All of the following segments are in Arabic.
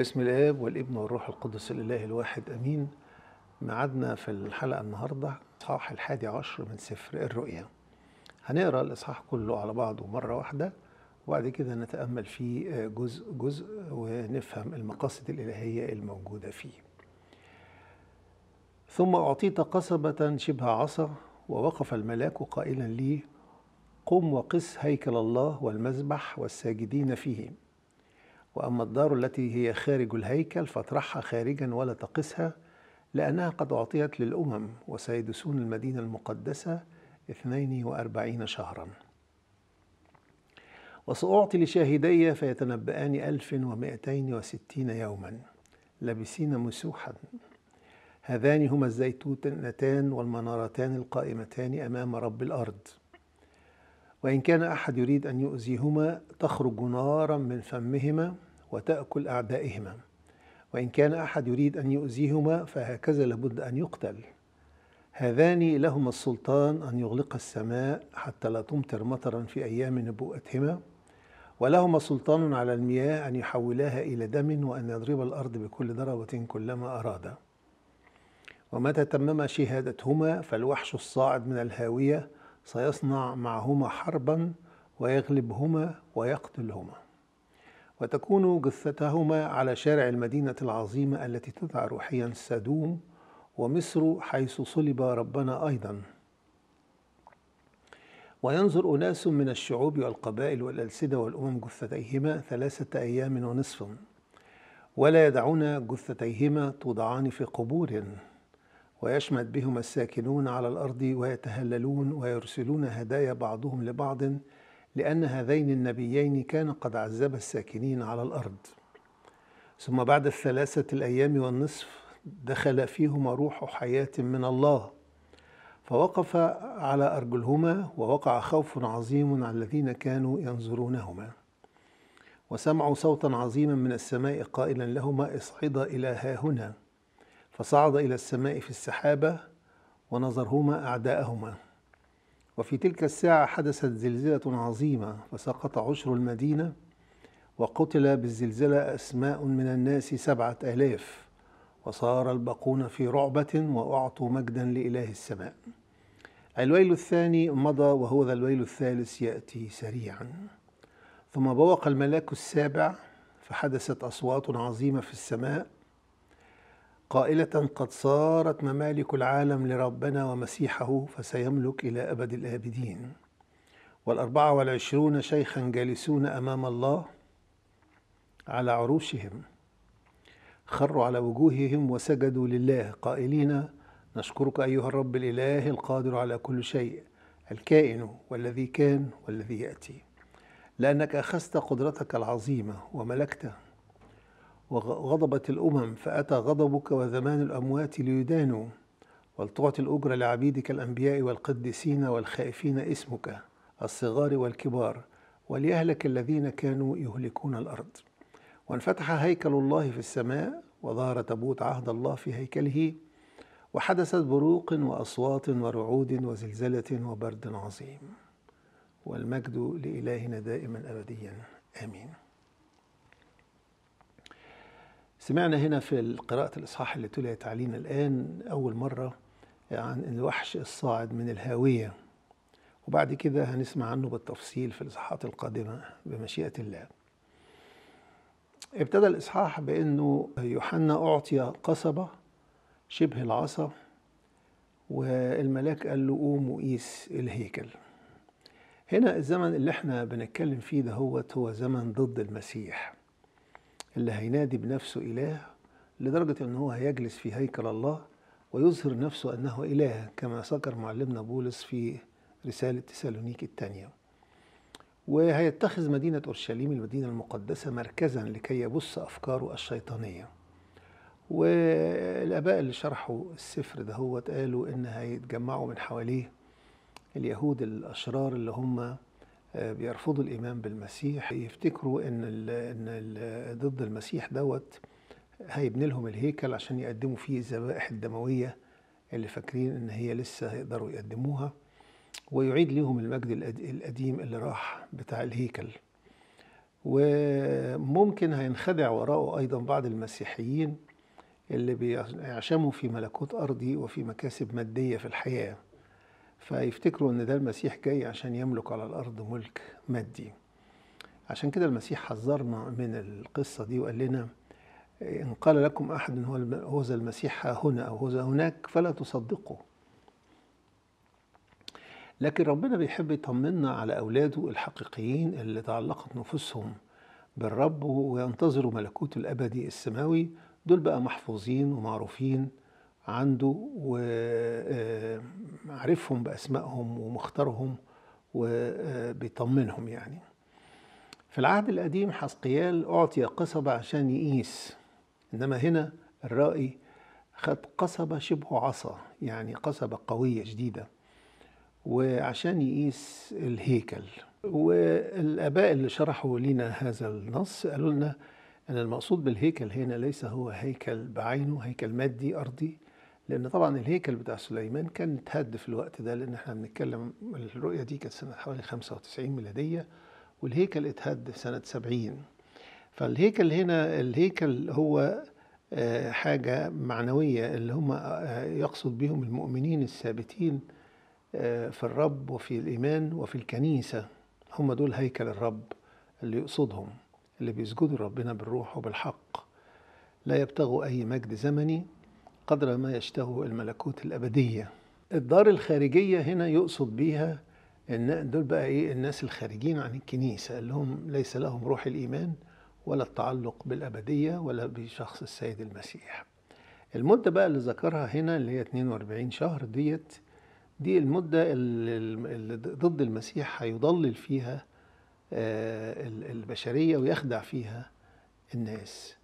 باسم الاب والابن والروح القدس الاله الواحد امين معادنا في الحلقه النهارده اصحاح الحادي عشر من سفر الرؤيا هنقرا الاصحاح كله على بعضه مره واحده وبعد كده نتامل فيه جزء جزء ونفهم المقاصد الالهيه الموجوده فيه ثم اعطيت قصبه شبه عصا ووقف الملاك قائلا لي قم وقس هيكل الله والمذبح والساجدين فيه وأما الدار التي هي خارج الهيكل فاطرحها خارجا ولا تقسها لأنها قد أعطيت للأمم وسيدسون المدينة المقدسة 42 شهرا وسأعطي لشاهدي فيتنبآن 1260 يوما لابسين مسوحا هذان هما الزيتونتان والمنارتان القائمتان أمام رب الأرض وإن كان أحد يريد أن يؤذيهما تخرج نارا من فمهما وتأكل أعدائهما وإن كان أحد يريد أن يؤذيهما فهكذا لابد أن يقتل هذان لهما السلطان أن يغلق السماء حتى لا تمطر مطرا في أيام نبوءتهما ولهما سلطان على المياه أن يحولاها إلى دم وأن يضرب الأرض بكل ضربة كلما أراد ومتى تمم شهادتهما فالوحش الصاعد من الهاوية سيصنع معهما حربا ويغلبهما ويقتلهما وتكون جثتهما على شارع المدينة العظيمة التي تدعى روحيا سدوم ومصر حيث صلب ربنا أيضا وينظر أناس من الشعوب والقبائل والألسدة والأمم جثتيهما ثلاثة أيام ونصف ولا يدعون جثتيهما توضعان في قبور ويشمت بهم الساكنون على الارض ويتهللون ويرسلون هدايا بعضهم لبعض لان هذين النبيين كان قد عذب الساكنين على الارض ثم بعد الثلاثه الايام والنصف دخل فيهما روح حياه من الله فوقف على ارجلهما ووقع خوف عظيم على الذين كانوا ينظرونهما وسمعوا صوتا عظيما من السماء قائلا لهما اصعدا الى هاهنا فصعد إلى السماء في السحابة ونظرهما أعداءهما وفي تلك الساعة حدثت زلزلة عظيمة فسقط عشر المدينة وقتل بالزلزلة أسماء من الناس سبعة آلاف وصار الباقون في رعبة وأعطوا مجدا لإله السماء الويل الثاني مضى وهو ذا الويل الثالث يأتي سريعا ثم بوق الملاك السابع فحدثت أصوات عظيمة في السماء قائلة قد صارت ممالك العالم لربنا ومسيحه فسيملك إلى أبد الآبدين والأربعة والعشرون شيخا جالسون أمام الله على عروشهم خروا على وجوههم وسجدوا لله قائلين نشكرك أيها الرب الإله القادر على كل شيء الكائن والذي كان والذي يأتي لأنك أخذت قدرتك العظيمة وملكت وغضبت الأمم فأتى غضبك وزمان الأموات ليدانوا ولتعط الأجر لعبيدك الأنبياء والقديسين والخائفين اسمك الصغار والكبار وليهلك الذين كانوا يهلكون الأرض وانفتح هيكل الله في السماء وظهر تابوت عهد الله في هيكله وحدثت بروق وأصوات ورعود وزلزلة وبرد عظيم والمجد لإلهنا دائما أبديا آمين سمعنا هنا في قراءة الإصحاح اللي تليت علينا الآن أول مرة عن الوحش الصاعد من الهاوية وبعد كده هنسمع عنه بالتفصيل في الإصحاحات القادمة بمشيئة الله ابتدى الإصحاح بأنه يوحنا أعطي قصبة شبه العصا والملاك قال له قوم وقيس الهيكل هنا الزمن اللي احنا بنتكلم فيه ده هو زمن ضد المسيح اللي هينادي بنفسه إله لدرجة أنه هو هيجلس في هيكل الله ويظهر نفسه أنه إله كما ذكر معلمنا بولس في رسالة تسالونيك الثانية وهيتخذ مدينة أورشليم المدينة المقدسة مركزا لكي يبث أفكاره الشيطانية والآباء اللي شرحوا السفر ده هو قالوا إن هيتجمعوا من حواليه اليهود الأشرار اللي هم بيرفضوا الإيمان بالمسيح يفتكروا إن الـ إن الـ ضد المسيح دوت هيبني لهم الهيكل عشان يقدموا فيه الذبائح الدموية اللي فاكرين إن هي لسه هيقدروا يقدموها ويعيد لهم المجد القديم اللي راح بتاع الهيكل وممكن هينخدع وراءه أيضا بعض المسيحيين اللي بيعشموا في ملكوت أرضي وفي مكاسب مادية في الحياة فيفتكروا ان ده المسيح جاي عشان يملك على الارض ملك مادي عشان كده المسيح حذرنا من القصه دي وقال لنا ان قال لكم احد إن هو هذا المسيح هنا او هو هناك فلا تصدقوا لكن ربنا بيحب يطمنا على اولاده الحقيقيين اللي تعلقت نفوسهم بالرب وينتظروا ملكوته الابدي السماوي دول بقى محفوظين ومعروفين عنده وعرفهم آه، بأسمائهم ومختارهم وبيطمنهم آه، يعني في العهد القديم حسقيال أعطي قصبة عشان يقيس إنما هنا الرائي خد قصبة شبه عصا يعني قصبة قوية شديدة وعشان يقيس الهيكل والآباء اللي شرحوا لنا هذا النص قالوا لنا أن المقصود بالهيكل هنا ليس هو هيكل بعينه هيكل مادي أرضي لأن طبعا الهيكل بتاع سليمان كان اتهد في الوقت ده لأن احنا بنتكلم الرؤية دي كانت سنة حوالي 95 ميلادية والهيكل اتهد سنة 70 فالهيكل هنا الهيكل هو آه، حاجة معنوية اللي هم آه، يقصد بهم المؤمنين الثابتين آه، في الرب وفي الإيمان وفي الكنيسة هم دول هيكل الرب اللي يقصدهم اللي بيسجدوا ربنا بالروح وبالحق لا يبتغوا أي مجد زمني قدر ما يشتهو الملكوت الأبدية الدار الخارجية هنا يقصد بيها إن دول بقى إيه الناس الخارجين عن الكنيسة اللي هم ليس لهم روح الإيمان ولا التعلق بالأبدية ولا بشخص السيد المسيح المدة بقى اللي ذكرها هنا اللي هي 42 شهر ديت دي المدة اللي ضد المسيح هيضلل فيها آه، البشرية ويخدع فيها الناس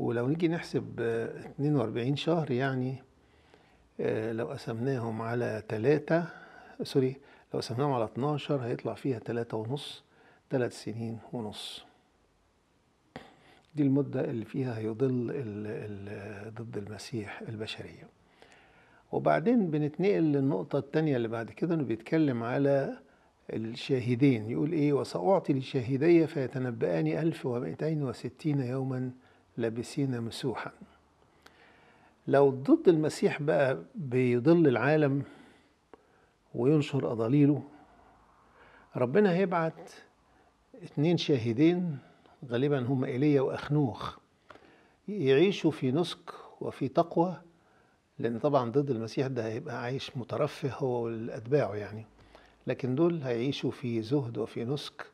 ولو نيجي نحسب 42 آه، شهر يعني آه، لو قسمناهم على 3 سوري لو قسمناهم على 12 هيطلع فيها 3 ونص 3 سنين ونص دي المدة اللي فيها هيضل ضد المسيح البشرية وبعدين بنتنقل للنقطة التانية اللي بعد كده انه بيتكلم على الشاهدين يقول ايه وسأعطي للشاهدية فيتنبأني ألف وستين يوما لابسين مسوحا لو ضد المسيح بقى بيضل العالم وينشر أضاليله ربنا هيبعت اتنين شاهدين غالبا هم ايليا واخنوخ يعيشوا في نسك وفي تقوى لان طبعا ضد المسيح ده هيبقى عايش مترفه هو واتباعه يعني لكن دول هيعيشوا في زهد وفي نسك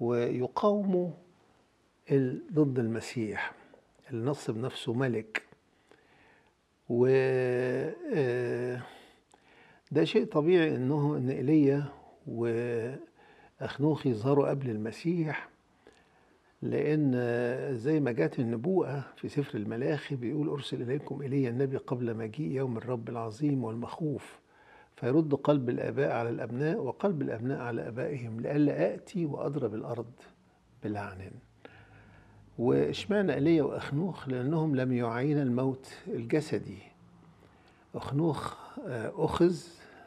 ويقاوموا ضد المسيح النصب نفسه ملك و آه، ده شيء طبيعي انه ان ايليا واخنوخ يظهروا قبل المسيح لان زي ما جت النبوءه في سفر الملاخي بيقول ارسل اليكم ايليا النبي قبل مجيء يوم الرب العظيم والمخوف فيرد قلب الاباء على الابناء وقلب الابناء على ابائهم لئلا اتي واضرب الارض بلعن واشمعنى ايليا واخنوخ لانهم لم يعين الموت الجسدي اخنوخ آه، اخذ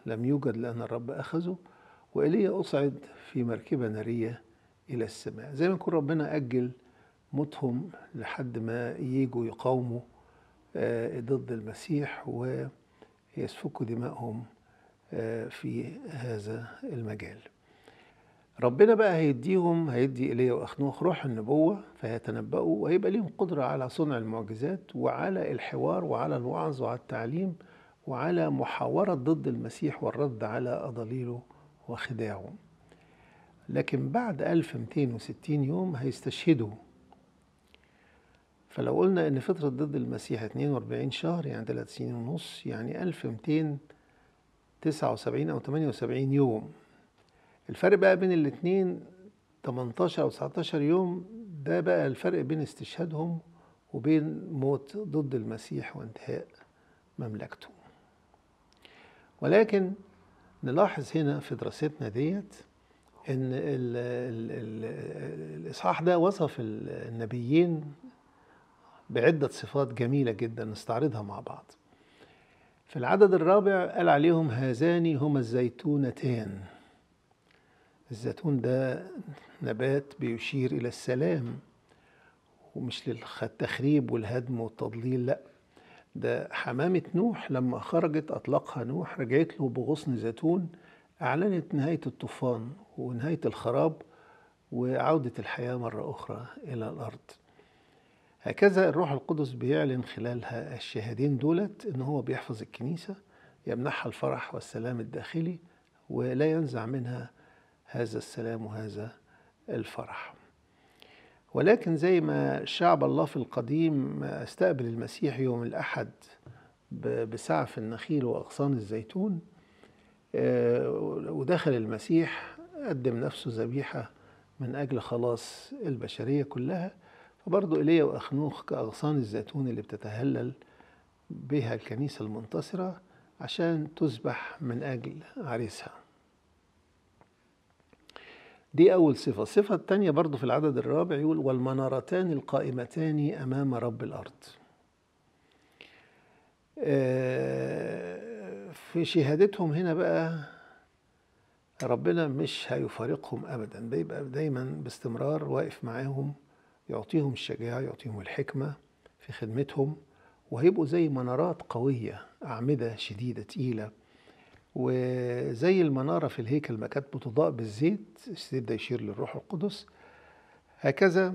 لم يوجد لان الرب اخذه وايليا اصعد في مركبه ناريه الى السماء زي ما يكون ربنا اجل موتهم لحد ما يجوا يقاوموا آه، ضد المسيح ويسفكوا دمائهم آه، في هذا المجال ربنا بقى هيديهم هيدي ايليا واخنوخ روح النبوه فيتنبؤوا وهيبقى ليهم قدره على صنع المعجزات وعلى الحوار وعلى الوعظ وعلى التعليم وعلى محاوره ضد المسيح والرد على اضاليله وخداعه لكن بعد 1260 يوم هيستشهدوا فلو قلنا ان فترة ضد المسيح 42 شهر يعني 3 سنين ونص يعني 1279 او 78 يوم الفرق بقى بين الاثنين 18 أو 19 يوم ده بقى الفرق بين استشهادهم وبين موت ضد المسيح وانتهاء مملكته ولكن نلاحظ هنا في دراستنا ديت ان الـ الـ الـ الاصحاح ده وصف النبيين بعده صفات جميله جدا نستعرضها مع بعض في العدد الرابع قال عليهم هذان هما الزيتونتان الزيتون ده نبات بيشير إلى السلام ومش للتخريب والهدم والتضليل لأ ده حمامة نوح لما خرجت أطلقها نوح رجعت له بغصن زيتون أعلنت نهاية الطوفان ونهاية الخراب وعودة الحياة مرة أخرى إلى الأرض هكذا الروح القدس بيعلن خلالها الشهادين دولت إن هو بيحفظ الكنيسة يمنحها الفرح والسلام الداخلي ولا ينزع منها هذا السلام وهذا الفرح ولكن زي ما شعب الله في القديم استقبل المسيح يوم الأحد بسعف النخيل وأغصان الزيتون آه، ودخل المسيح قدم نفسه ذبيحة من أجل خلاص البشرية كلها فبرضه إيليا وأخنوخ كأغصان الزيتون اللي بتتهلل بها الكنيسة المنتصرة عشان تذبح من أجل عريسها دي أول صفة الصفة الثانية برضو في العدد الرابع يقول والمنارتان القائمتان أمام رب الأرض آه، في شهادتهم هنا بقى ربنا مش هيفارقهم أبدا بيبقى دايما باستمرار واقف معاهم يعطيهم الشجاعة يعطيهم الحكمة في خدمتهم وهيبقوا زي منارات قوية أعمدة شديدة تقيلة وزي المنارة في الهيكل ما كانت بتضاء بالزيت الزيت ده يشير للروح القدس هكذا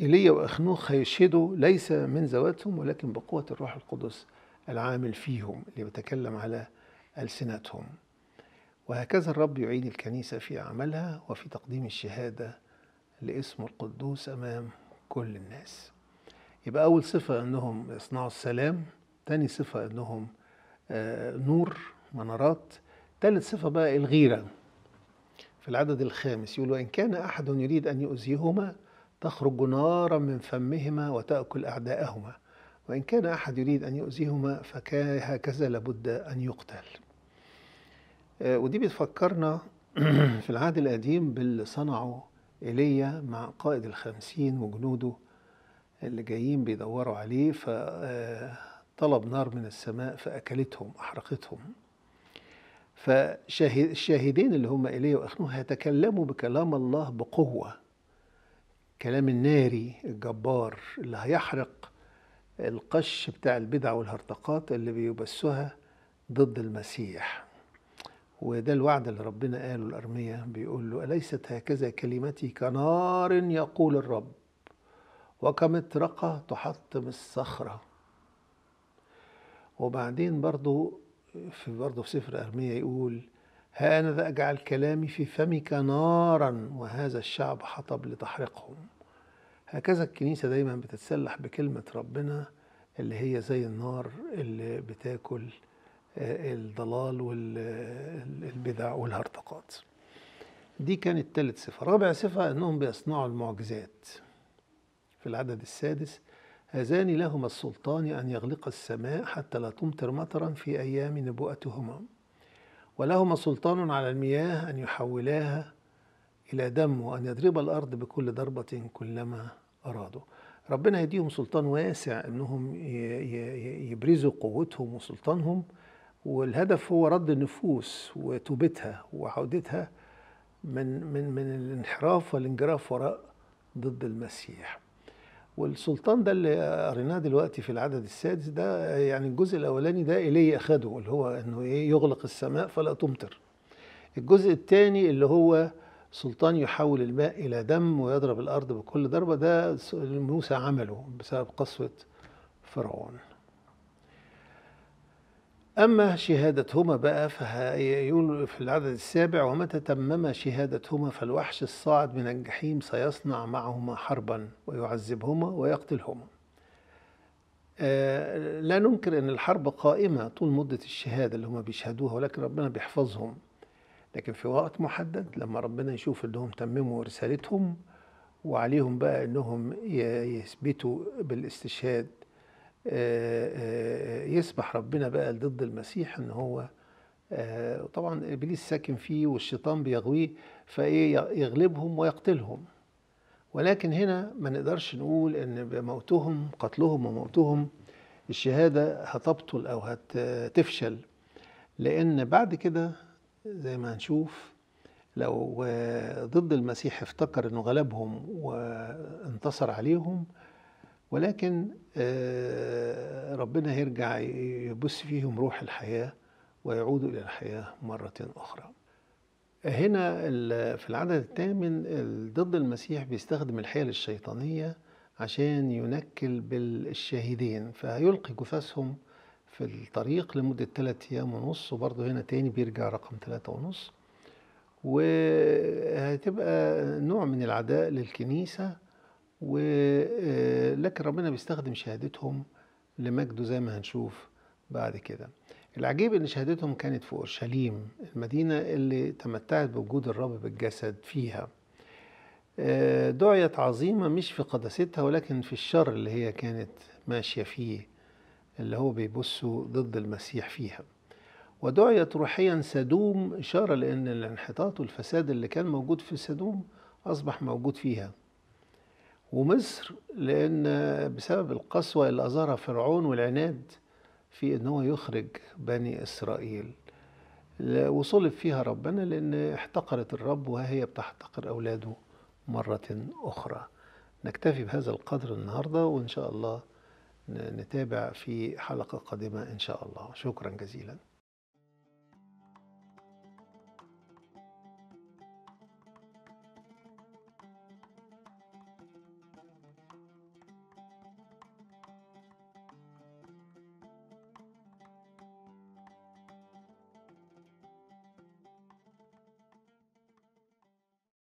إيليا وأخنوخ هيشهدوا ليس من ذواتهم ولكن بقوة الروح القدس العامل فيهم اللي بيتكلم على ألسنتهم وهكذا الرب يعين الكنيسة في عملها وفي تقديم الشهادة لاسمه القدوس أمام كل الناس يبقى أول صفة أنهم يصنعوا السلام تاني صفة أنهم آه، نور منارات ثالث صفة بقى الغيرة في العدد الخامس يقول وإن كان أحد يريد أن يؤذيهما تخرج نارا من فمهما وتأكل أعداءهما وإن كان أحد يريد أن يؤذيهما فهكذا لابد أن يقتل آه، ودي بتفكرنا في العهد القديم باللي صنعه إيليا مع قائد الخمسين وجنوده اللي جايين بيدوروا عليه ف آه، طلب نار من السماء فأكلتهم أحرقتهم فالشاهدين اللي هم إليه وأخنوه هيتكلموا بكلام الله بقوة كلام الناري الجبار اللي هيحرق القش بتاع البدع والهرطقات اللي بيبثها ضد المسيح وده الوعد اللي ربنا قاله الأرمية بيقول له أليست هكذا كلمتي كنار يقول الرب وكمطرقة تحطم الصخرة وبعدين برضو في برضه في سفر أرمية يقول ها أنا ذا أجعل كلامي في فمك نارا وهذا الشعب حطب لتحرقهم هكذا الكنيسة دايما بتتسلح بكلمة ربنا اللي هي زي النار اللي بتاكل آه، الضلال والبدع والهرطقات دي كانت ثالث صفة رابع صفة أنهم بيصنعوا المعجزات في العدد السادس هذان لهما السلطان أن يغلق السماء حتى لا تمطر مطرا في أيام نبوءتهما ولهما سلطان على المياه أن يحولاها إلى دم وأن يضرب الأرض بكل ضربة كلما أرادوا ربنا يديهم سلطان واسع أنهم يبرزوا قوتهم وسلطانهم والهدف هو رد النفوس وتوبتها وعودتها من من من الانحراف والانجراف وراء ضد المسيح والسلطان ده اللي قريناه دلوقتي في العدد السادس ده يعني الجزء الاولاني ده إليه اخده اللي هو انه ايه يغلق السماء فلا تمطر الجزء الثاني اللي هو سلطان يحول الماء الى دم ويضرب الارض بكل ضربه ده موسى عمله بسبب قسوه فرعون أما شهادتهما بقى فيقول في العدد السابع ومتى تمما شهادتهما فالوحش الصاعد من الجحيم سيصنع معهما حربا ويعذبهما ويقتلهما آه لا ننكر أن الحرب قائمة طول مدة الشهادة اللي هما بيشهدوها ولكن ربنا بيحفظهم لكن في وقت محدد لما ربنا يشوف أنهم تمموا رسالتهم وعليهم بقى أنهم يثبتوا بالاستشهاد آه، آه، آه، يسمح ربنا بقى لضد المسيح ان هو طبعا ابليس ساكن فيه والشيطان بيغويه فايه يغلبهم ويقتلهم ولكن هنا ما نقدرش نقول ان بموتهم قتلهم وموتهم الشهاده هتبطل او هتفشل لان بعد كده زي ما هنشوف لو ضد المسيح افتكر انه غلبهم وانتصر عليهم ولكن آه، ربنا يرجع يبص فيهم روح الحياة ويعودوا إلى الحياة مرة أخرى هنا في العدد الثامن ضد المسيح بيستخدم الحيل الشيطانية عشان ينكل بالشاهدين فيلقي جثثهم في الطريق لمدة ثلاثة أيام ونص وبرضه هنا تاني بيرجع رقم ثلاثة ونص وهتبقى نوع من العداء للكنيسة ولكن آه، ربنا بيستخدم شهادتهم لمجده زي ما هنشوف بعد كده العجيب ان شهادتهم كانت في اورشليم المدينه اللي تمتعت بوجود الرب بالجسد فيها آه، دعيت عظيمه مش في قداستها ولكن في الشر اللي هي كانت ماشيه فيه اللي هو بيبصوا ضد المسيح فيها ودعيت روحيا سدوم إشارة لأن الانحطاط والفساد اللي كان موجود في سدوم أصبح موجود فيها ومصر لأن بسبب القسوة اللي أظهرها فرعون والعناد في أن هو يخرج بني إسرائيل وصلب فيها ربنا لأن احتقرت الرب وهي بتحتقر أولاده مرة أخرى نكتفي بهذا القدر النهاردة وإن شاء الله نتابع في حلقة قادمة إن شاء الله شكرا جزيلا